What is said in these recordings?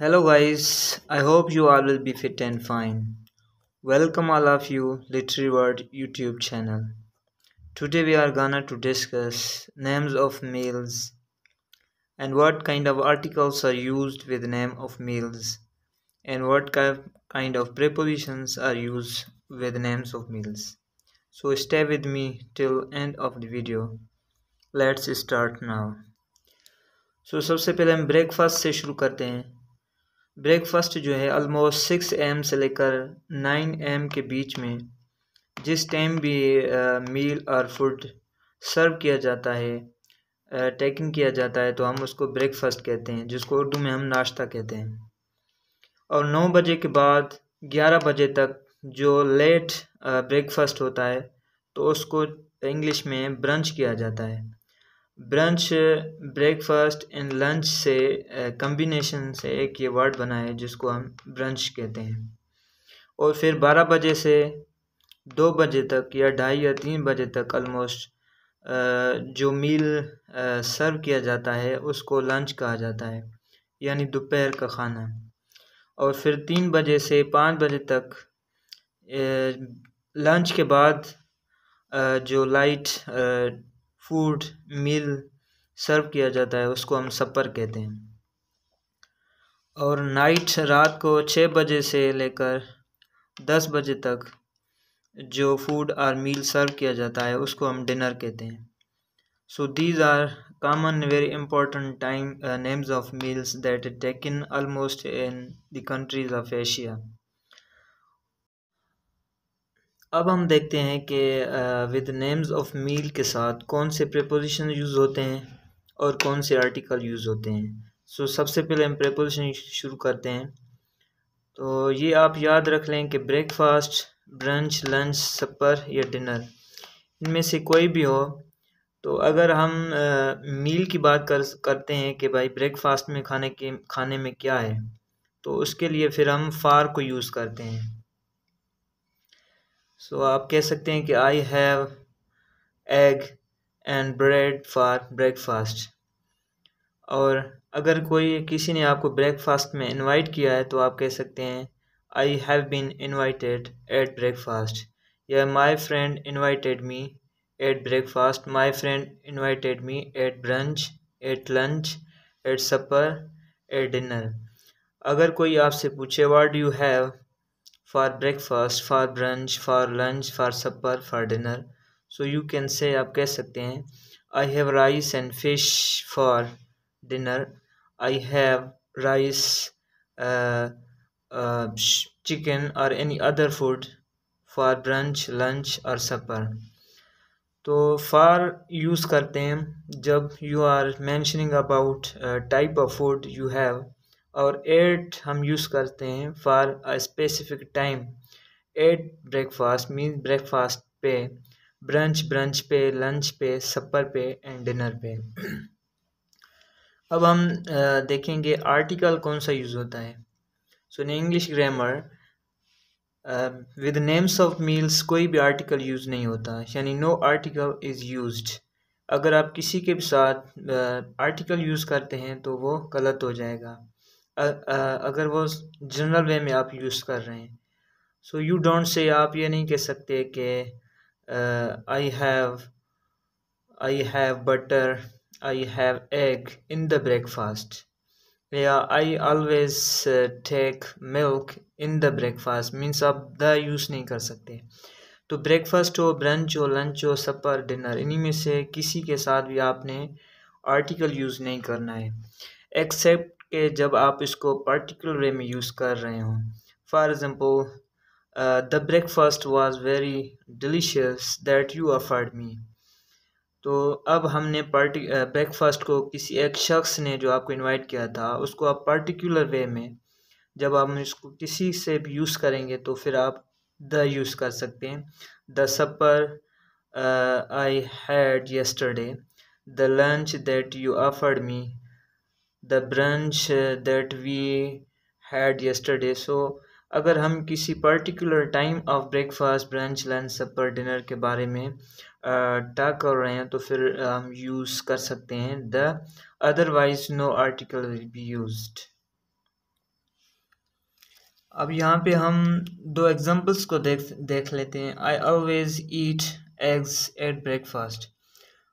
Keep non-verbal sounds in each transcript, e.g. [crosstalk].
Hello guys, I hope you all will be fit and fine. Welcome all of you Literary Word YouTube channel. Today we are gonna to discuss names of males and what kind of articles are used with name of males and what kind of prepositions are used with names of males. So stay with me till end of the video. Let's start now. So first of all, breakfast से breakfast जो है almost six M से लेकर nine M के बीच में जिस time भी मील और फूड सर्व किया जाता है टेकिंग किया जाता है तो हम उसको ब्रेकफास्ट कहते हैं जिसको उर्दू में हम नाश्ता कहते हैं और नौ बजे के बाद ग्यारह बजे तक जो लेट ब्रेकफास्ट होता है तो उसको इंग्लिश में ब्रंच किया जाता है ब्रंच ब्रेकफास्ट एंड लंच से कम्बिनेशन से एक ये वर्ड बना है जिसको हम ब्रंच कहते हैं और फिर बारह बजे से दो बजे तक या ढाई या तीन बजे तक ऑलमोस्ट जो मील सर्व किया जाता है उसको लंच कहा जाता है यानी दोपहर का खाना और फिर तीन बजे से पाँच बजे तक लंच के बाद जो लाइट फूड मील सर्व किया जाता है उसको हम सपर कहते हैं और नाइट रात को छः बजे से लेकर दस बजे तक जो फूड और मील सर्व किया जाता है उसको हम डिनर कहते हैं so these are common very important time names of meals that that in taken almost in the countries अब हम देखते हैं कि विद नेम्स ऑफ मील के साथ कौन से प्रपोजिशन यूज़ होते हैं और कौन से आर्टिकल यूज़ होते हैं सो so, सबसे पहले हम प्रपोजिशन शुरू करते हैं तो ये आप याद रख लें कि ब्रेकफास्ट ब्रंच लंच सपर या डिनर इनमें से कोई भी हो तो अगर हम आ, मील की बात कर करते हैं कि भाई ब्रेकफास्ट में खाने के खाने में क्या है तो उसके लिए फिर हम फार को यूज़ करते हैं सो so, आप कह सकते हैं कि I have egg and bread for breakfast और अगर कोई किसी ने आपको ब्रेकफास्ट में इनवाइट किया है तो आप कह सकते हैं I have been invited at breakfast या my friend invited me at breakfast my friend invited me at brunch at lunch at supper at dinner अगर कोई आपसे पूछे what do have for breakfast for brunch for lunch for supper for dinner so you can say आप कह सकते हैं I have rice and fish for dinner I have rice chicken और any other food for brunch lunch और supper तो for use करते हैं जब you are mentioning about type of food you have और एट हम यूज़ करते हैं for a specific time at breakfast mean breakfast पे ब्रंच ब्रंच पे लंच पे सपर पे एंड डिनर पे अब हम देखेंगे आर्टिकल कौन सा यूज़ होता है so in English grammar with names of meals कोई भी आर्टिकल यूज़ नहीं होता यानी नो आर्टिकल इज़ यूज्ड अगर आप किसी के भी साथ आर्टिकल यूज़ करते हैं तो वो गलत हो जाएगा अगर वो जनरल वे में आप यूज़ कर रहे हैं सो यू डोंट से आप ये नहीं कह सकते कि I have I have butter I have egg in the breakfast या I always take milk in the breakfast means आप द यूज़ नहीं कर सकते तो ब्रेकफास्ट हो ब्रंच हो लंच हो सपर डिनर इन्हीं में से किसी के साथ भी आपने आर्टिकल यूज़ नहीं करना है एक्सेप्ट कि जब आप इसको पर्टिकुलर वे में यूज़ कर रहे हों for example the breakfast was very delicious that you afford me तो अब हमने पार्टी ब्रेकफास्ट uh, को किसी एक शख्स ने जो आपको इनवाइट किया था उसको आप पर्टिकुलर वे में जब आप इसको किसी से भी यूज़ करेंगे तो फिर आप द यूज़ कर सकते हैं the supper I had yesterday the lunch that you afford me the brunch that we had yesterday so अगर हम किसी particular time of breakfast brunch lunch supper dinner के बारे में टा uh, कर रहे हैं तो फिर हम um, यूज़ कर सकते हैं the otherwise no article will be use अब यहाँ पे हम दो एग्जांपल्स को देख देख लेते हैं I always eat eggs at breakfast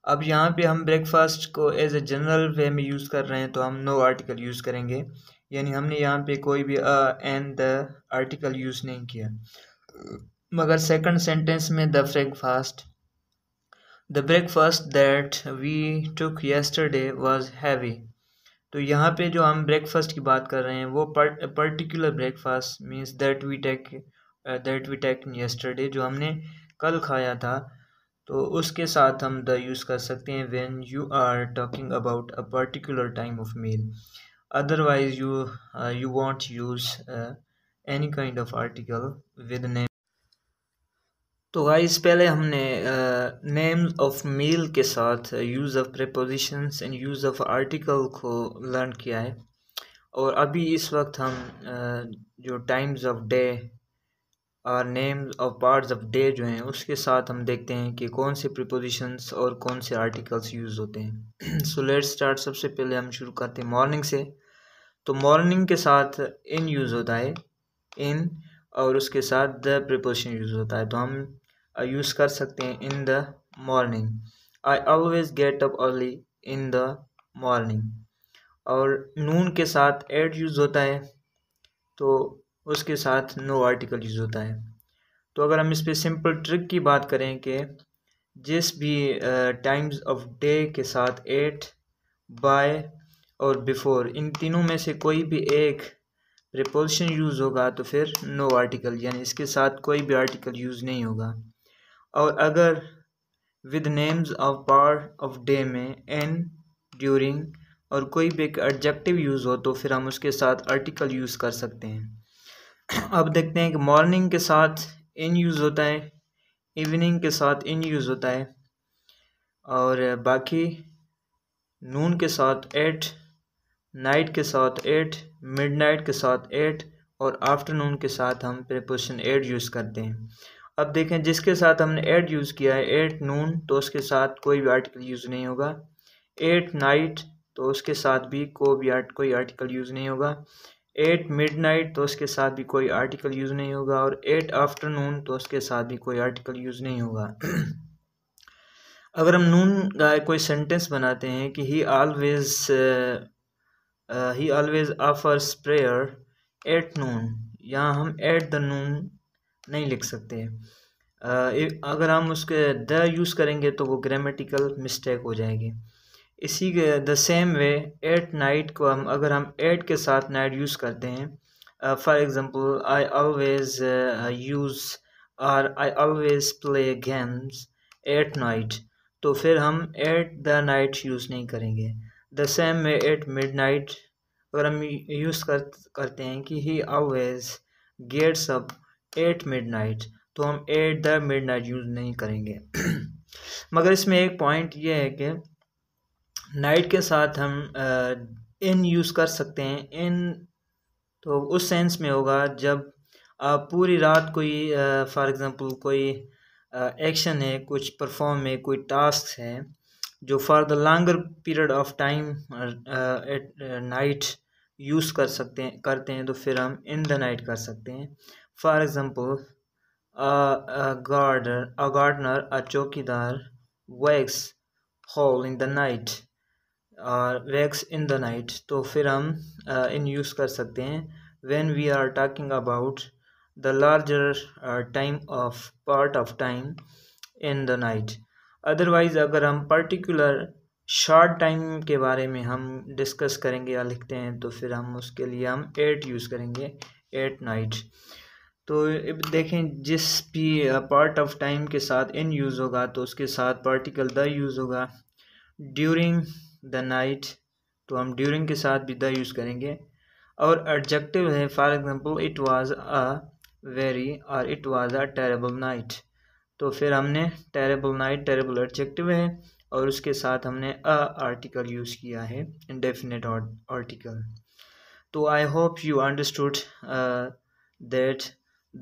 अब यहाँ पे हम ब्रेकफास्ट को एज ए जनरल वे में यूज़ कर रहे हैं तो हम नो आर्टिकल यूज़ करेंगे यानी हमने यहाँ पे कोई भी एन द आर्टिकल यूज़ नहीं किया मगर सेकंड सेंटेंस में the breakfast the breakfast that we took yesterday was heavy तो यहाँ पे जो हम ब्रेकफास्ट की बात कर रहे हैं वो particular breakfast means that we take that we take yesterday जो हमने कल खाया था तो उसके साथ हम द यूज़ कर सकते हैं when you are talking about a particular time of meal otherwise you you won't use any kind of article with name तो गाइस पहले हमने नेम ऑफ मील के साथ use of prepositions and use of article को learn किया है और अभी इस वक्त हम uh, जो टाइम्स ऑफ डे और नेम्स और पार्ट्स ऑफ डे जो हैं उसके साथ हम देखते हैं कि कौन से प्रिपोजिशंस और कौन से आर्टिकल्स यूज़ होते हैं सो लेट स्टार्ट सबसे पहले हम शुरू करते हैं मॉर्निंग से तो मॉर्निंग के साथ इन यूज़ होता है इन और उसके साथ द प्रिपोजिशन यूज़ होता है तो हम यूज़ uh, कर सकते हैं in the morning I always get up early in the morning और नून के साथ एड यूज़ होता है तो उसके साथ नो आर्टिकल यूज़ होता है तो अगर हम इस पर सिंपल ट्रिक की बात करें कि जिस भी टाइम्स ऑफ डे के साथ एट बाय और बिफोर इन तीनों में से कोई भी एक प्रपोजिशन यूज़ होगा तो फिर नो आर्टिकल यानी इसके साथ कोई भी आर्टिकल यूज़ नहीं होगा और अगर with names of part of day में एन ड्यूरिंग और कोई भी एक एडजेक्टिव यूज़ हो तो फिर हम उसके साथ आर्टिकल यूज़ कर सकते हैं अब देखते हैं कि मॉर्निंग के साथ इन यूज़ होता है इवनिंग के साथ इन यूज़ होता है और बाकी नून के साथ एट नाइट के साथ एट मिडनाइट के साथ एट और आफ्टरनून के साथ हम प्रिपोजिशन एट यूज़ करते हैं अब देखें जिसके साथ हमने एट यूज़ किया है एट नून तो उसके साथ कोई भी आर्टिकल यूज़ नहीं होगा एट नाइट तो उसके साथ भी को भी आर्ट कोई आर्टिकल यूज़ नहीं होगा एट मिडनाइट तो उसके साथ भी कोई आर्टिकल यूज़ नहीं होगा और एट आफ्टरनून तो उसके साथ भी कोई आर्टिकल यूज़ नहीं होगा अगर हम नून का कोई सेंटेंस बनाते हैं कि he always he always offers prayer at noon यहाँ हम एट द नून नहीं लिख सकते uh, अगर हम उसके द यूज़ करेंगे तो वो ग्रामेटिकल मिस्टेक हो जाएगी इसी के the same way at night को हम अगर हम एट के साथ नाइट यूज़ करते हैं for example I always use are I always play games at night तो फिर हम एट द नाइट यूज़ नहीं करेंगे the same way at midnight अगर हम यूज़ कर करते हैं कि he always gets up at midnight तो हम at the midnight use नहीं करेंगे [clears throat] मगर इसमें एक पॉइंट ये है कि नाइट के साथ हम इन यूज़ कर सकते हैं इन तो उस सेंस में होगा जब आप पूरी रात कोई फॉर एग्ज़ाम्पल कोई एक्शन है कुछ परफॉर्म है कोई टास्क है जो for the longer period of time at night use कर सकते हैं करते हैं तो फिर हम इन द नाइट कर सकते हैं for example a gardener a chowkidar wakes all in the night wakes in the night तो फिर हम uh, इन यूज़ कर सकते हैं when we are talking about the larger time of part of time in the night otherwise अगर हम particular short time के बारे में हम डिस्कस करेंगे या लिखते हैं तो फिर हम उसके लिए हम एट यूज़ करेंगे एट नाइट तो देखें जिस भी पार्ट ऑफ टाइम के साथ इन यूज़ होगा तो उसके साथ पार्टिकल द यूज़ होगा ड्यूरिंग द नाइट तो हम ड्यूरिंग के साथ भी द यूज़ करेंगे और एडजेक्टिव है for example it was a very और it was a terrible night तो फिर हमने टेरेबल नाइट टेरेबल एडजेक्टिव है और उसके साथ हमने अ आर्टिकल यूज़ किया है इनडेफिनेट आर्टिकल तो I hope you understood that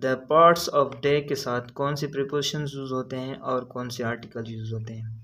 the parts of day के साथ कौन से प्रिपोजिशंस यूज़ होते हैं और कौन से आर्टिकल यूज़ होते हैं